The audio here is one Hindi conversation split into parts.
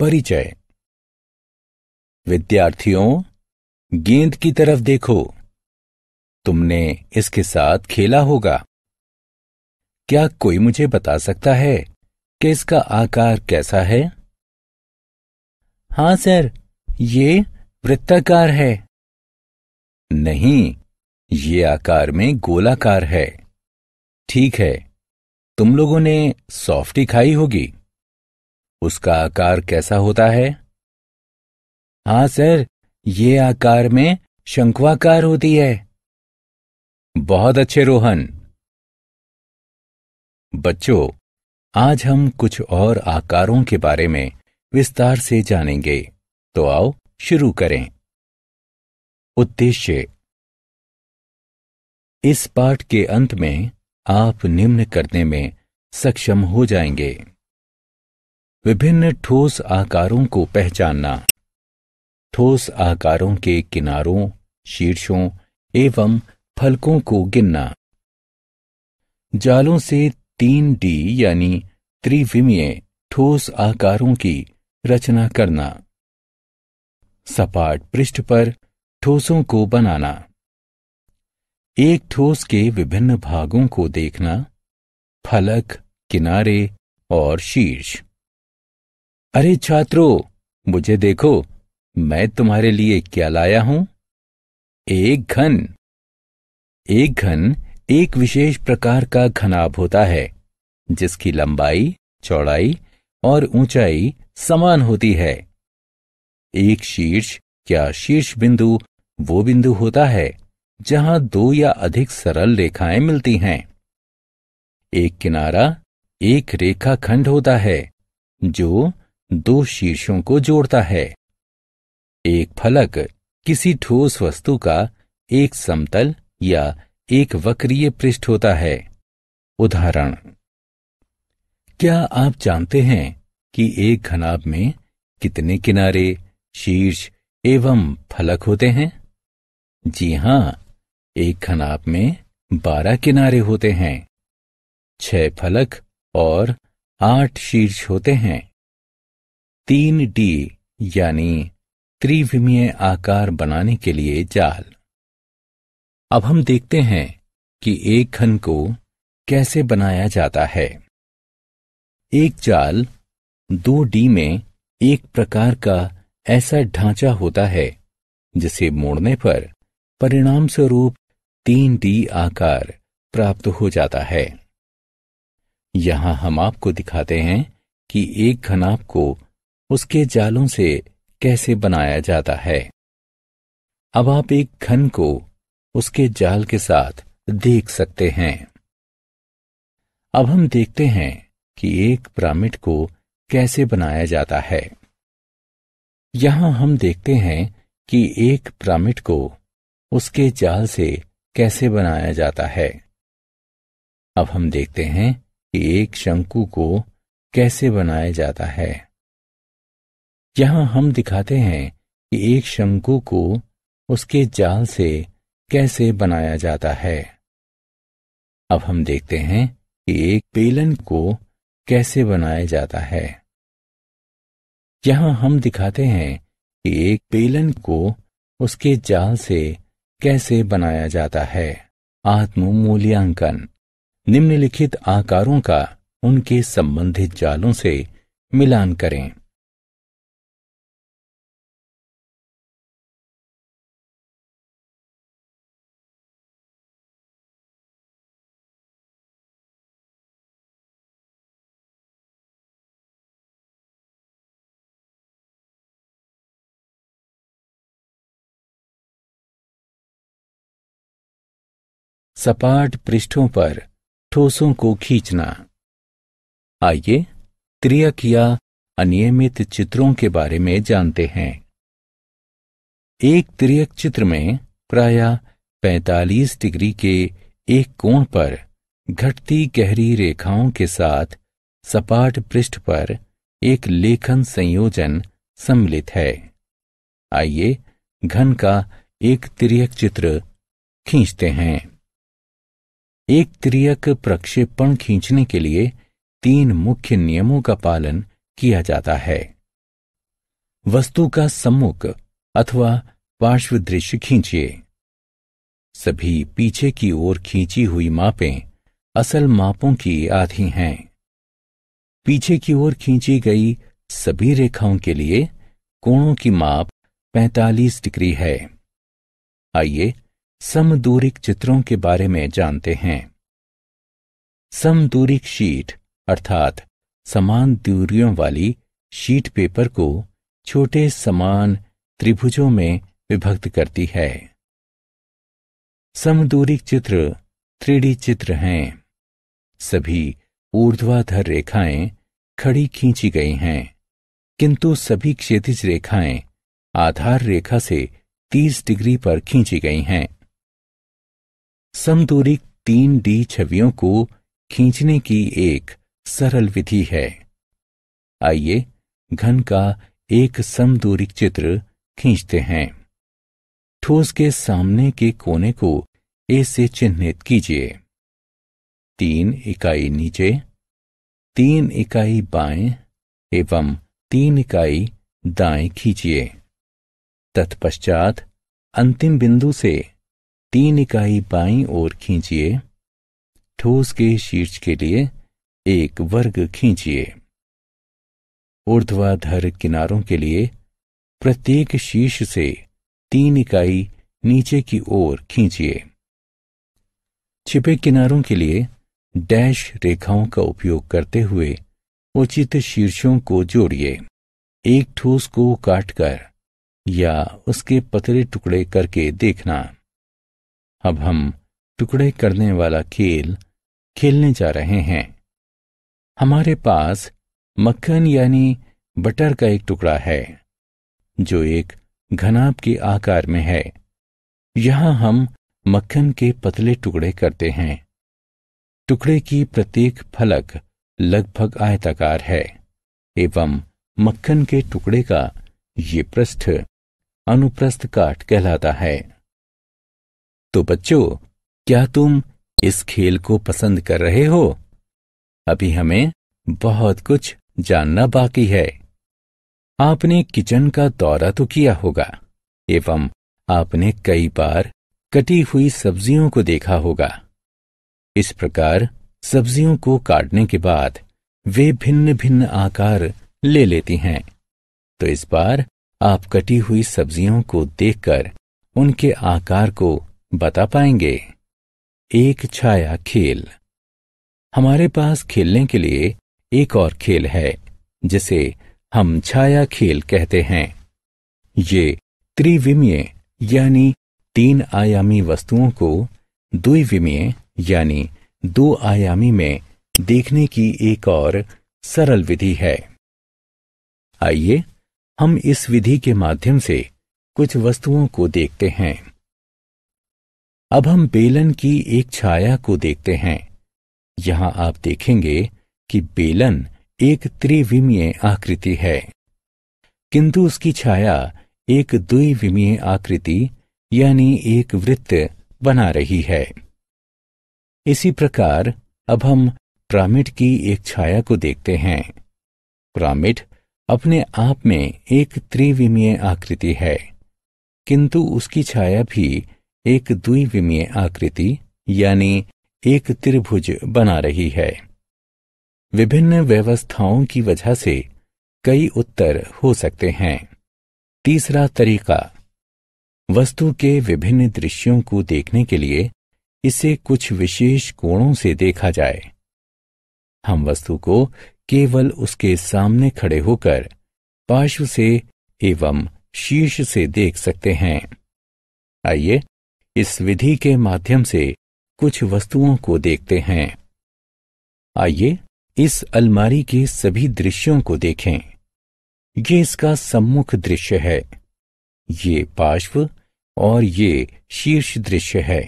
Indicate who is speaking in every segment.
Speaker 1: परिचय विद्यार्थियों गेंद की तरफ देखो तुमने इसके साथ खेला होगा क्या कोई मुझे बता सकता है कि इसका आकार कैसा है हां सर ये वृत्ताकार है नहीं ये आकार में गोलाकार है ठीक है तुम लोगों ने सॉफ्टी खाई होगी उसका आकार कैसा होता है हा सर ये आकार में शंकुआकार होती है बहुत अच्छे रोहन बच्चों आज हम कुछ और आकारों के बारे में विस्तार से जानेंगे तो आओ शुरू करें उद्देश्य इस पाठ के अंत में आप निम्न करने में सक्षम हो जाएंगे विभिन्न ठोस आकारों को पहचानना ठोस आकारों के किनारों शीर्षों एवं फलकों को गिनना जालों से तीन डी यानी त्रिविमीय ठोस आकारों की रचना करना सपाट पृष्ठ पर ठोसों को बनाना एक ठोस के विभिन्न भागों को देखना फलक किनारे और शीर्ष अरे छात्रों मुझे देखो मैं तुम्हारे लिए क्या लाया हूं एक घन एक घन एक विशेष प्रकार का घनाब होता है जिसकी लंबाई चौड़ाई और ऊंचाई समान होती है एक शीर्ष या शीर्ष बिंदु वो बिंदु होता है जहां दो या अधिक सरल रेखाएं मिलती हैं एक किनारा एक रेखाखंड होता है जो दो शीर्षों को जोड़ता है एक फलक किसी ठोस वस्तु का एक समतल या एक वक्रीय पृष्ठ होता है उदाहरण क्या आप जानते हैं कि एक घनाभ में कितने किनारे शीर्ष एवं फलक होते हैं जी हां एक घनाभ में बारह किनारे होते हैं छह फलक और आठ शीर्ष होते हैं तीन डी यानी त्रिविमीय आकार बनाने के लिए जाल अब हम देखते हैं कि एक घन को कैसे बनाया जाता है एक जाल दो डी में एक प्रकार का ऐसा ढांचा होता है जिसे मोड़ने पर परिणाम स्वरूप तीन डी आकार प्राप्त हो जाता है यहां हम आपको दिखाते हैं कि एक घन आपको उसके जालों से कैसे बनाया जाता है अब आप एक घन को उसके जाल के साथ देख सकते हैं अब हम देखते हैं कि एक पिरामिड को कैसे बनाया जाता है यहां हम देखते हैं कि एक पिरामिड को उसके जाल से कैसे बनाया जाता है अब हम देखते हैं कि एक शंकु को कैसे बनाया जाता है यहाँ हम दिखाते हैं कि एक शंकु को उसके जाल से कैसे बनाया जाता है अब हम देखते हैं कि एक बेलन को कैसे बनाया जाता है यहाँ हम दिखाते हैं कि एक बेलन को उसके जाल से कैसे बनाया जाता है आत्म मूल्यांकन निम्नलिखित आकारों का उनके संबंधित जालों से मिलान करें सपाट पृष्ठों पर ठोसों को खींचना आइए त्रियक या अनियमित चित्रों के बारे में जानते हैं एक त्रियक चित्र में प्रायः 45 डिग्री के एक कोण पर घटती गहरी रेखाओं के साथ सपाट पृष्ठ पर एक लेखन संयोजन सम्मिलित है आइए घन का एक त्रियक चित्र खींचते हैं एक त्रियक प्रक्षेपण खींचने के लिए तीन मुख्य नियमों का पालन किया जाता है वस्तु का सम्मुख अथवा पार्श्व दृश्य खींचिए सभी पीछे की ओर खींची हुई मापें असल मापों की आधी हैं पीछे की ओर खींची गई सभी रेखाओं के लिए कोणों की माप 45 डिग्री है आइए समदूरिक चित्रों के बारे में जानते हैं समदूरिक शीट अर्थात समान दूरियों वाली शीट पेपर को छोटे समान त्रिभुजों में विभक्त करती है समदूरिक चित्र त्रिडी चित्र हैं सभी ऊर्ध्वाधर रेखाएं खड़ी खींची गई हैं किंतु सभी क्षेत्रिज रेखाएं आधार रेखा से 30 डिग्री पर खींची गई हैं समदूरी तीन डी छवियों को खींचने की एक सरल विधि है आइए घन का एक समदूरिक चित्र खींचते हैं ठोस के सामने के कोने को ए से चिन्हित कीजिए तीन इकाई नीचे तीन इकाई बाएं एवं तीन इकाई दाएं खींचिए तत्पश्चात अंतिम बिंदु से तीन इकाई बाई ओर खींचिए ठोस के शीर्ष के लिए एक वर्ग खींचिए ऊर्ध्वाधर किनारों के लिए प्रत्येक शीर्ष से तीन इकाई नीचे की ओर खींचिए छिपे किनारों के लिए डैश रेखाओं का उपयोग करते हुए उचित शीर्षों को जोड़िए एक ठोस को काटकर या उसके पतले टुकड़े करके देखना अब हम टुकड़े करने वाला खेल खेलने जा रहे हैं हमारे पास मक्खन यानी बटर का एक टुकड़ा है जो एक घनाब के आकार में है यहां हम मक्खन के पतले टुकड़े करते हैं टुकड़े की प्रत्येक फलक लगभग आयताकार है एवं मक्खन के टुकड़े का ये पृष्ठ अनुप्रस्थ काट कहलाता है तो बच्चों क्या तुम इस खेल को पसंद कर रहे हो अभी हमें बहुत कुछ जानना बाकी है आपने किचन का दौरा तो किया होगा एवं आपने कई बार कटी हुई सब्जियों को देखा होगा इस प्रकार सब्जियों को काटने के बाद वे भिन्न भिन्न आकार ले लेती हैं तो इस बार आप कटी हुई सब्जियों को देखकर उनके आकार को बता पाएंगे एक छाया खेल हमारे पास खेलने के लिए एक और खेल है जिसे हम छाया खेल कहते हैं ये त्रिविमीय यानी तीन आयामी वस्तुओं को द्विविमीय यानी दो आयामी में देखने की एक और सरल विधि है आइए हम इस विधि के माध्यम से कुछ वस्तुओं को देखते हैं अब हम बेलन की एक छाया को देखते हैं यहां आप देखेंगे कि बेलन एक त्रिविमीय आकृति है किंतु उसकी छाया एक द्विविमीय आकृति यानी एक वृत्त बना रही है इसी प्रकार अब हम प्रामिड की एक छाया को देखते हैं प्रामिड अपने आप में एक त्रिविमीय आकृति है किंतु उसकी छाया भी एक द्विविमीय आकृति यानी एक त्रिभुज बना रही है विभिन्न व्यवस्थाओं की वजह से कई उत्तर हो सकते हैं तीसरा तरीका वस्तु के विभिन्न दृश्यों को देखने के लिए इसे कुछ विशेष कोणों से देखा जाए हम वस्तु को केवल उसके सामने खड़े होकर पार्श्व से एवं शीर्ष से देख सकते हैं आइए इस विधि के माध्यम से कुछ वस्तुओं को देखते हैं आइए इस अलमारी के सभी दृश्यों को देखें ये इसका सम्मुख दृश्य है ये पार्श्व और ये शीर्ष दृश्य है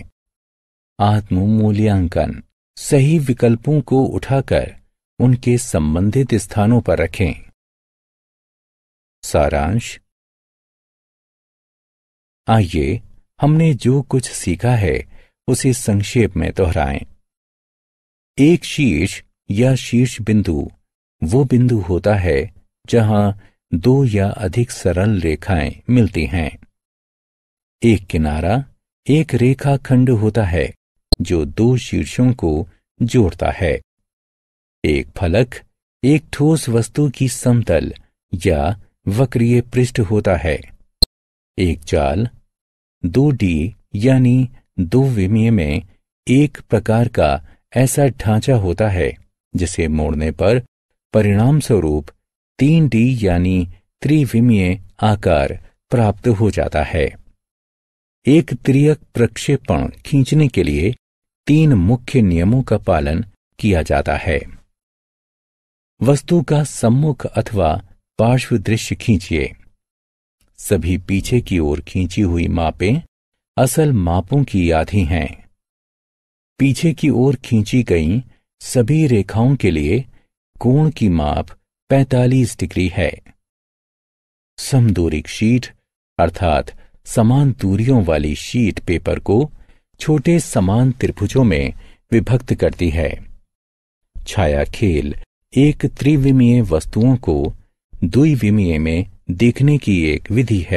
Speaker 1: आत्म मूल्यांकन सही विकल्पों को उठाकर उनके संबंधित स्थानों पर रखें सारांश आइए हमने जो कुछ सीखा है उसे संक्षेप में दोहराएं। एक शीर्ष या शीर्ष बिंदु वो बिंदु होता है जहां दो या अधिक सरल रेखाएं मिलती हैं एक किनारा एक रेखा खंड होता है जो दो शीर्षों को जोड़ता है एक फलक एक ठोस वस्तु की समतल या वक्रीय पृष्ठ होता है एक जाल दो डी यानी दो विमीय में एक प्रकार का ऐसा ढांचा होता है जिसे मोड़ने पर परिणाम स्वरूप तीन डी यानी त्रिविमीय आकार प्राप्त हो जाता है एक त्रियक प्रक्षेपण खींचने के लिए तीन मुख्य नियमों का पालन किया जाता है वस्तु का सम्मुख अथवा पार्श्व दृश्य खींचिए सभी पीछे की ओर खींची हुई मापें असल मापों की याद ही हैं पीछे की ओर खींची गई सभी रेखाओं के लिए कोण की माप 45 डिग्री है समदूरिक शीट अर्थात समान दूरियों वाली शीट पेपर को छोटे समान त्रिभुजों में विभक्त करती है छाया खेल एक त्रिविमीय वस्तुओं को द्विविमीय में देखने की एक विधि है